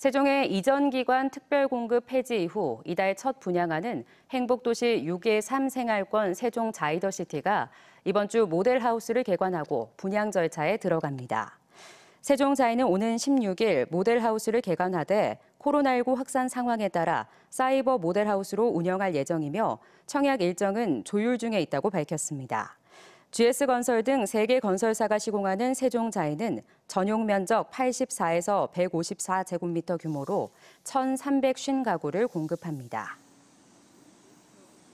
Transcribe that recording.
세종의 이전 기관 특별 공급 폐지 이후 이달 첫 분양하는 행복도시 6의 3 생활권 세종 자이더시티가 이번 주 모델하우스를 개관하고 분양 절차에 들어갑니다. 세종자이는 오는 16일 모델하우스를 개관하되 코로나19 확산 상황에 따라 사이버 모델하우스로 운영할 예정이며 청약 일정은 조율 중에 있다고 밝혔습니다. GS건설 등 3개 건설사가 시공하는 세종자이는 전용 면적 84에서 154제곱미터 규모로 1,350가구를 공급합니다.